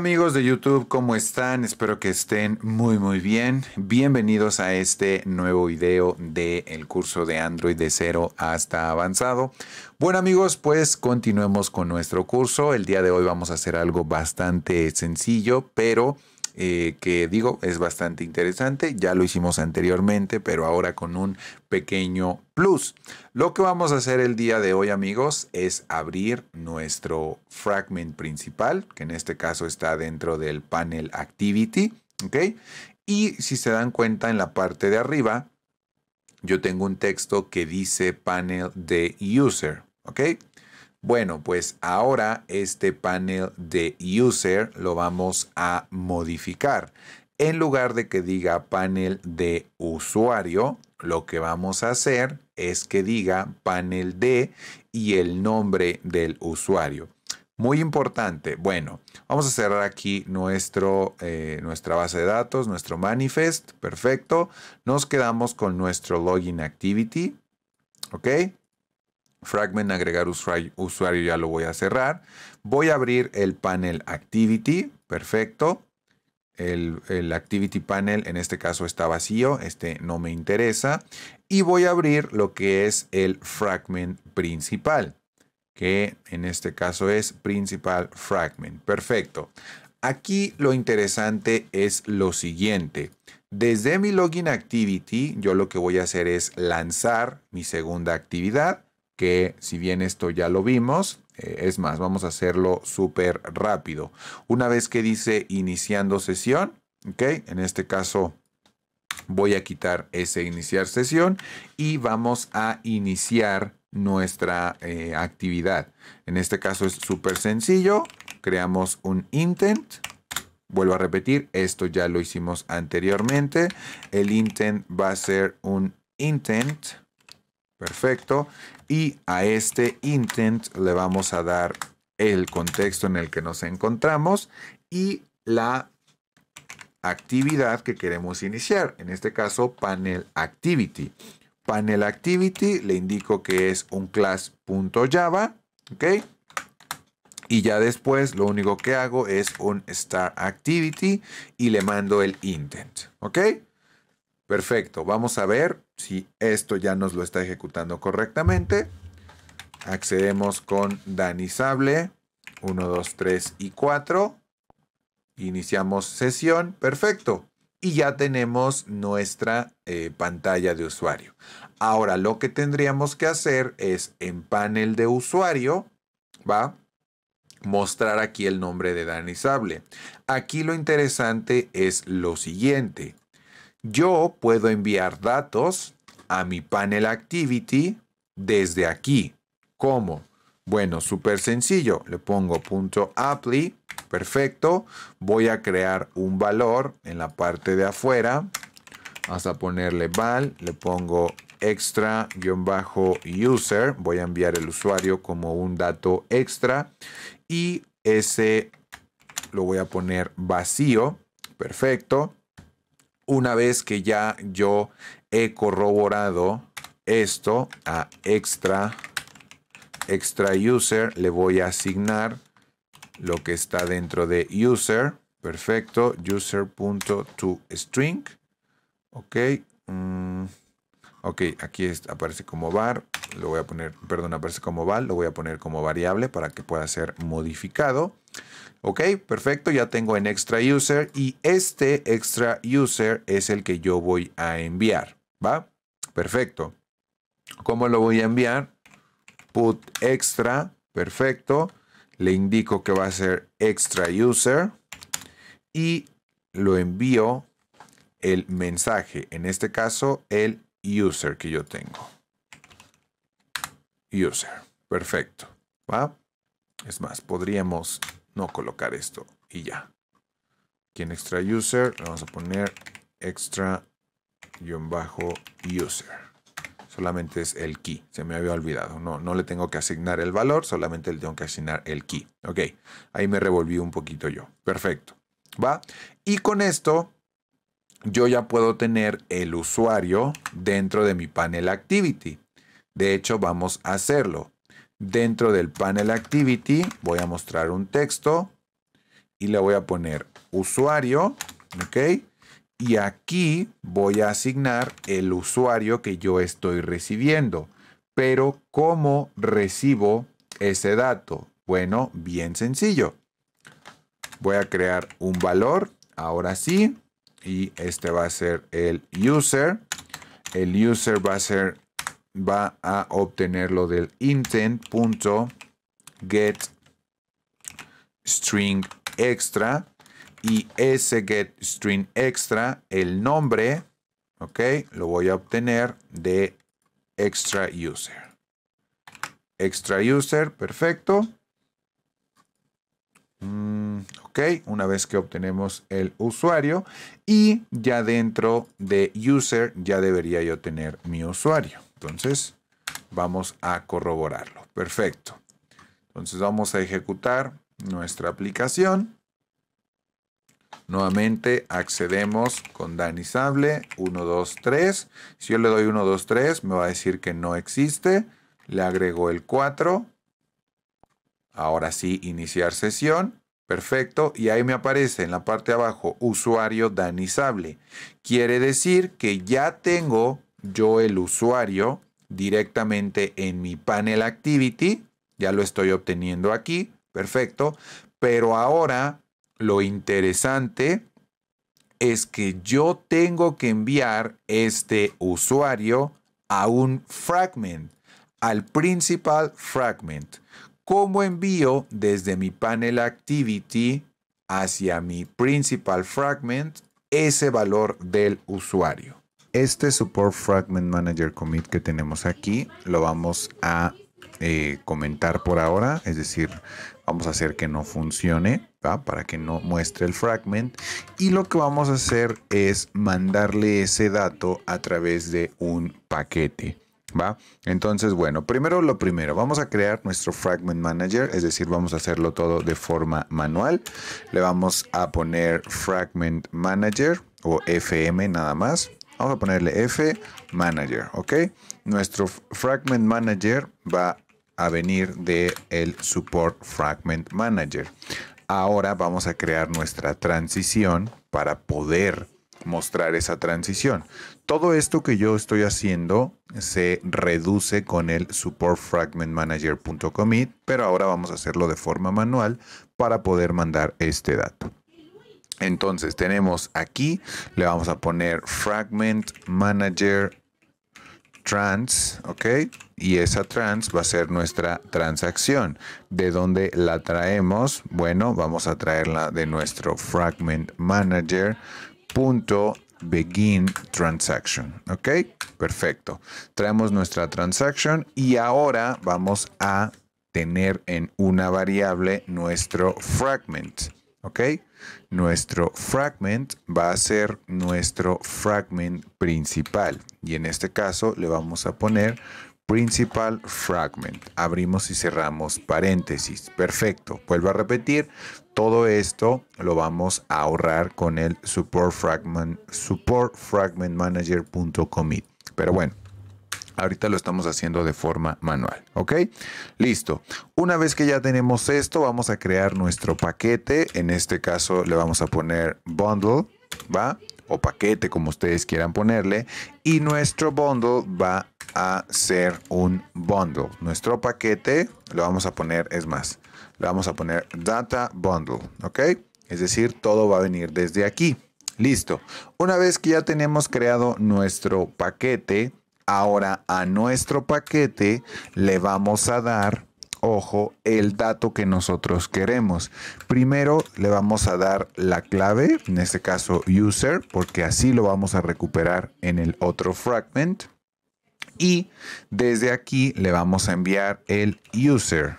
amigos de YouTube? ¿Cómo están? Espero que estén muy muy bien. Bienvenidos a este nuevo video del el curso de Android de cero hasta avanzado. Bueno amigos, pues continuemos con nuestro curso. El día de hoy vamos a hacer algo bastante sencillo, pero eh, que digo es bastante interesante. Ya lo hicimos anteriormente, pero ahora con un pequeño plus. Lo que vamos a hacer el día de hoy, amigos, es abrir nuestro fragment principal, que en este caso está dentro del panel Activity. ¿ok? Y si se dan cuenta en la parte de arriba, yo tengo un texto que dice panel de user, ¿ok? Bueno, pues ahora este panel de user lo vamos a modificar. En lugar de que diga panel de usuario, lo que vamos a hacer es que diga panel de y el nombre del usuario. Muy importante. Bueno, vamos a cerrar aquí nuestro, eh, nuestra base de datos, nuestro manifest. Perfecto. Nos quedamos con nuestro login activity. ¿Ok? Fragment, agregar usuario, ya lo voy a cerrar. Voy a abrir el panel Activity, perfecto. El, el, Activity Panel en este caso está vacío, este no me interesa. Y voy a abrir lo que es el Fragment principal, que en este caso es Principal Fragment, perfecto. Aquí lo interesante es lo siguiente. Desde mi login activity, yo lo que voy a hacer es lanzar mi segunda actividad que si bien esto ya lo vimos, eh, es más, vamos a hacerlo súper rápido. Una vez que dice iniciando sesión, ok, en este caso voy a quitar ese iniciar sesión y vamos a iniciar nuestra eh, actividad. En este caso es súper sencillo, creamos un intent. Vuelvo a repetir, esto ya lo hicimos anteriormente. El intent va a ser un intent. Perfecto. Y a este intent le vamos a dar el contexto en el que nos encontramos y la actividad que queremos iniciar. En este caso, panel activity. Panel activity le indico que es un class.java. ¿Ok? y ya después lo único que hago es un start activity y le mando el intent. ¿Ok? Perfecto. Vamos a ver si esto ya nos lo está ejecutando correctamente. Accedemos con Sable 1, 2, 3 y 4. Iniciamos sesión. Perfecto. Y ya tenemos nuestra eh, pantalla de usuario. Ahora lo que tendríamos que hacer es en panel de usuario, ¿va? Mostrar aquí el nombre de Sable. Aquí lo interesante es lo siguiente yo puedo enviar datos a mi panel activity desde aquí. ¿Cómo? Bueno, súper sencillo. Le pongo punto .apply. Perfecto. Voy a crear un valor en la parte de afuera. Vamos a ponerle val. Le pongo extra-user. Voy a enviar el usuario como un dato extra. Y ese lo voy a poner vacío. Perfecto una vez que ya yo he corroborado esto a extra, extra user, le voy a asignar lo que está dentro de user. Perfecto, user.toString. Ok. Mm, ok, aquí aparece como var, lo voy a poner, perdón, aparece como val, lo voy a poner como variable para que pueda ser modificado. Ok, perfecto, ya tengo en extra user y este extra user es el que yo voy a enviar, ¿va? Perfecto. ¿Cómo lo voy a enviar? Put extra, perfecto. Le indico que va a ser extra user y lo envío el mensaje, en este caso el user que yo tengo. User, perfecto, ¿va? Es más, podríamos no colocar esto y ya. Aquí en extra user vamos a poner extra bajo user. Solamente es el key. Se me había olvidado. No, no le tengo que asignar el valor, solamente le tengo que asignar el key. Ok, ahí me revolví un poquito yo. Perfecto. ¿Va? Y con esto yo ya puedo tener el usuario dentro de mi panel activity. De hecho, vamos a hacerlo. Dentro del panel Activity voy a mostrar un texto y le voy a poner usuario, ¿ok? Y aquí voy a asignar el usuario que yo estoy recibiendo. Pero ¿cómo recibo ese dato? Bueno, bien sencillo. Voy a crear un valor, ahora sí, y este va a ser el user. El user va a ser va a obtener lo del intent.getStringExtra string extra y ese get string extra, el nombre, ok, lo voy a obtener de extra user. Extra user, perfecto. Mm, ok, una vez que obtenemos el usuario y ya dentro de user ya debería yo tener mi usuario. Entonces, vamos a corroborarlo. Perfecto. Entonces vamos a ejecutar nuestra aplicación. Nuevamente accedemos con Danisable. 1, 2, 3. Si yo le doy 1, 2, 3, me va a decir que no existe. Le agrego el 4. Ahora sí, iniciar sesión. Perfecto. Y ahí me aparece en la parte de abajo, usuario Danisable. Quiere decir que ya tengo yo el usuario directamente en mi panel activity, ya lo estoy obteniendo aquí, perfecto, pero ahora lo interesante es que yo tengo que enviar este usuario a un fragment, al principal fragment. ¿Cómo envío desde mi panel activity hacia mi principal fragment ese valor del usuario? Este Support Fragment Manager Commit que tenemos aquí lo vamos a eh, comentar por ahora, es decir, vamos a hacer que no funcione para que no muestre el fragment y lo que vamos a hacer es mandarle ese dato a través de un paquete. ¿Va? Entonces, bueno, primero lo primero, vamos a crear nuestro Fragment Manager, es decir, vamos a hacerlo todo de forma manual. Le vamos a poner Fragment Manager o FM nada más. Vamos a ponerle F Manager, ¿ok? Nuestro Fragment Manager va a venir de el Support Fragment Manager. Ahora vamos a crear nuestra transición para poder mostrar esa transición. Todo esto que yo estoy haciendo se reduce con el support fragment manager.commit, pero ahora vamos a hacerlo de forma manual para poder mandar este dato. Entonces tenemos aquí, le vamos a poner fragment manager trans, ¿ok? Y esa trans va a ser nuestra transacción. ¿De dónde la traemos? Bueno, vamos a traerla de nuestro fragment manager punto begin transaction, ¿ok? Perfecto. Traemos nuestra transacción y ahora vamos a tener en una variable nuestro fragment. ¿ok? Nuestro fragment va a ser nuestro fragment principal y en este caso le vamos a poner principal fragment. Abrimos y cerramos paréntesis. Perfecto. Vuelvo a repetir, todo esto lo vamos a ahorrar con el support fragment, supportfragmentmanager.commit. Pero bueno, Ahorita lo estamos haciendo de forma manual, ¿ok? Listo. Una vez que ya tenemos esto, vamos a crear nuestro paquete. En este caso le vamos a poner bundle, ¿va? O paquete, como ustedes quieran ponerle. Y nuestro bundle va a ser un bundle. Nuestro paquete lo vamos a poner, es más, le vamos a poner data bundle, ¿ok? Es decir, todo va a venir desde aquí. Listo. Una vez que ya tenemos creado nuestro paquete, Ahora a nuestro paquete le vamos a dar, ojo, el dato que nosotros queremos. Primero le vamos a dar la clave, en este caso user, porque así lo vamos a recuperar en el otro fragment. Y desde aquí le vamos a enviar el user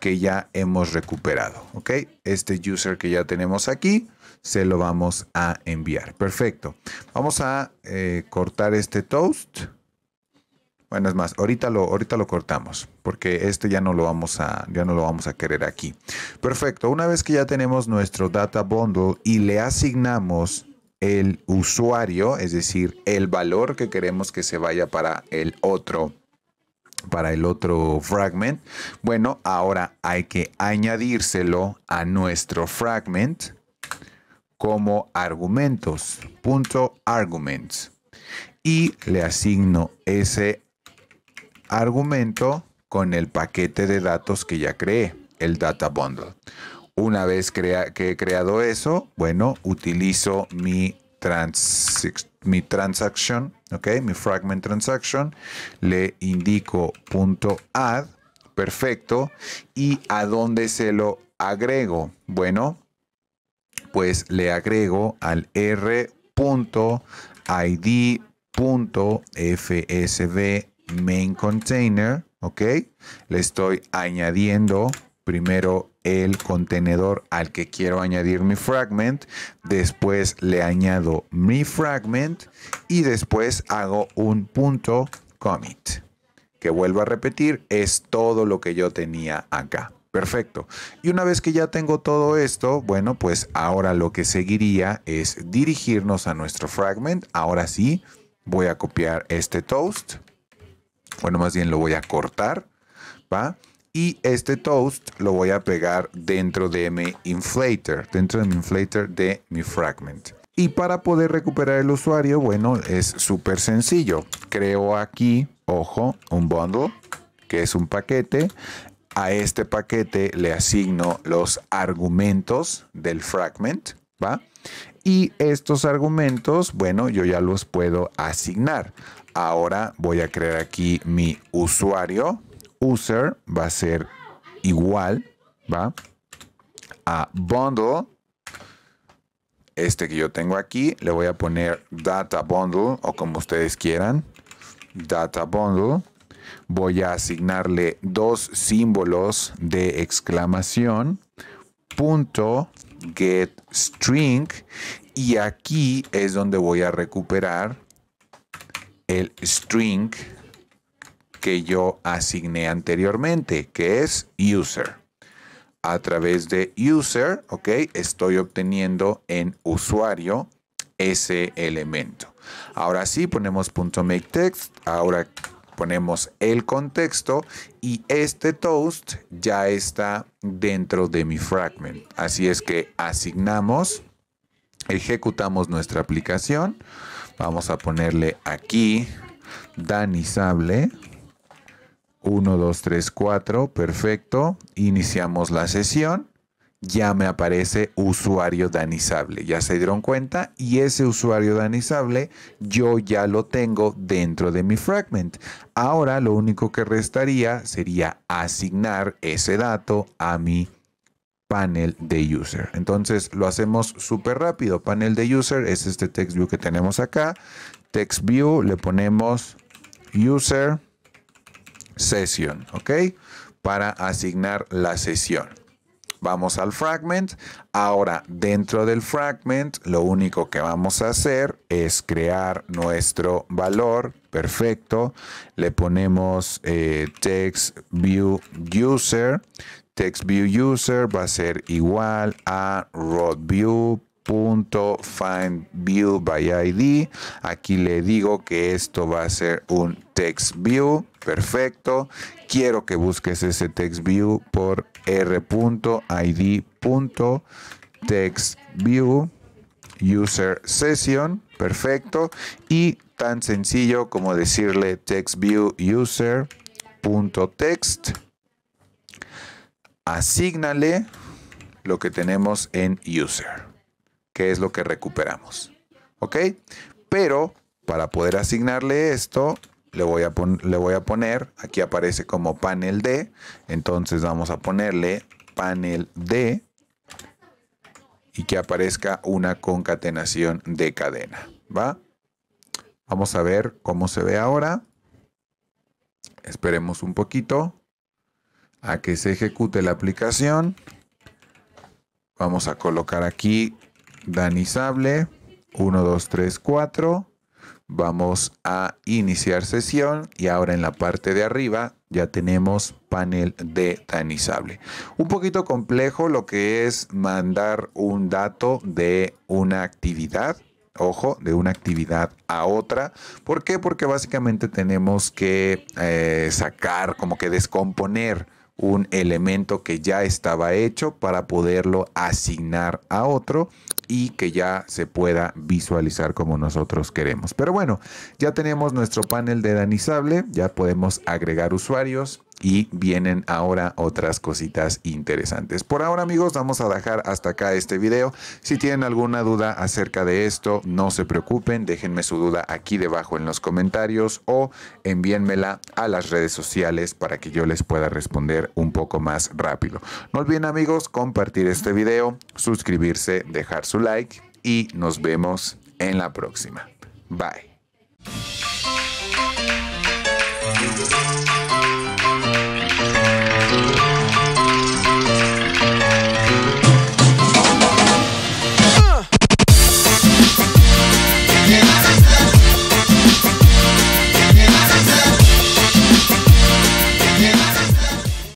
que ya hemos recuperado. ¿Ok? Este user que ya tenemos aquí se lo vamos a enviar. Perfecto. Vamos a eh, cortar este toast. Bueno, es más, ahorita lo, ahorita lo cortamos, porque este ya no lo vamos a, ya no lo vamos a querer aquí. Perfecto, una vez que ya tenemos nuestro data bundle y le asignamos el usuario, es decir, el valor que queremos que se vaya para el otro para el otro fragment. Bueno, ahora hay que añadírselo a nuestro fragment como argumentos, punto arguments. Y le asigno ese argumento con el paquete de datos que ya creé, el Data Bundle. Una vez crea que he creado eso, bueno, utilizo mi, trans mi transaction, ¿ok? Mi fragment transaction, le indico punto .add, perfecto, y a dónde se lo agrego. Bueno, pues le agrego al r.id.fsb main container, ¿ok? Le estoy añadiendo primero el contenedor al que quiero añadir mi fragment, después le añado mi fragment y después hago un punto commit. Que vuelvo a repetir, es todo lo que yo tenía acá. Perfecto. Y una vez que ya tengo todo esto, bueno, pues ahora lo que seguiría es dirigirnos a nuestro fragment. Ahora sí, voy a copiar este toast bueno, más bien lo voy a cortar, ¿va? Y este toast lo voy a pegar dentro de mi inflator, dentro de mi inflator de mi fragment. Y para poder recuperar el usuario, bueno, es súper sencillo. Creo aquí, ojo, un bundle, que es un paquete. A este paquete le asigno los argumentos del fragment, ¿va? Y estos argumentos, bueno, yo ya los puedo asignar. Ahora voy a crear aquí mi usuario. User va a ser igual, ¿va? A bundle. Este que yo tengo aquí, le voy a poner data bundle o como ustedes quieran. Data bundle. Voy a asignarle dos símbolos de exclamación. Punto get string y aquí es donde voy a recuperar el string que yo asigné anteriormente, que es user. A través de user, ok, estoy obteniendo en usuario ese elemento. Ahora sí, ponemos punto make text, ahora ponemos el contexto y este toast ya está dentro de mi fragment. Así es que asignamos, ejecutamos nuestra aplicación. Vamos a ponerle aquí danizable, 1, 2, 3, 4. Perfecto. Iniciamos la sesión. Ya me aparece usuario danizable. Ya se dieron cuenta. Y ese usuario danizable yo ya lo tengo dentro de mi fragment. Ahora lo único que restaría sería asignar ese dato a mi panel de user. Entonces lo hacemos súper rápido. Panel de user es este text view que tenemos acá. Text view le ponemos user session, ¿ok? Para asignar la sesión. Vamos al fragment. Ahora, dentro del fragment, lo único que vamos a hacer es crear nuestro valor. Perfecto. Le ponemos eh, text view user. TextViewUser va a ser igual a RodView.FindViewById. aquí le digo que esto va a ser un text view perfecto quiero que busques ese text view por r.id perfecto y tan sencillo como decirle text asígnale lo que tenemos en user, que es lo que recuperamos. ¿Ok? Pero para poder asignarle esto, le voy, a le voy a poner, aquí aparece como panel D, entonces vamos a ponerle panel D y que aparezca una concatenación de cadena. ¿Va? Vamos a ver cómo se ve ahora. Esperemos un poquito a que se ejecute la aplicación. Vamos a colocar aquí danizable 1, 2, 3, 4. Vamos a iniciar sesión y ahora en la parte de arriba ya tenemos panel de danizable. Un poquito complejo lo que es mandar un dato de una actividad ojo, de una actividad a otra. ¿Por qué? Porque básicamente tenemos que eh, sacar, como que descomponer un elemento que ya estaba hecho para poderlo asignar a otro y que ya se pueda visualizar como nosotros queremos. Pero bueno, ya tenemos nuestro panel de danizable, ya podemos agregar usuarios, y vienen ahora otras cositas interesantes. Por ahora amigos vamos a dejar hasta acá este video. Si tienen alguna duda acerca de esto no se preocupen, déjenme su duda aquí debajo en los comentarios o envíenmela a las redes sociales para que yo les pueda responder un poco más rápido. No olviden amigos compartir este video, suscribirse, dejar su like y nos vemos en la próxima. Bye.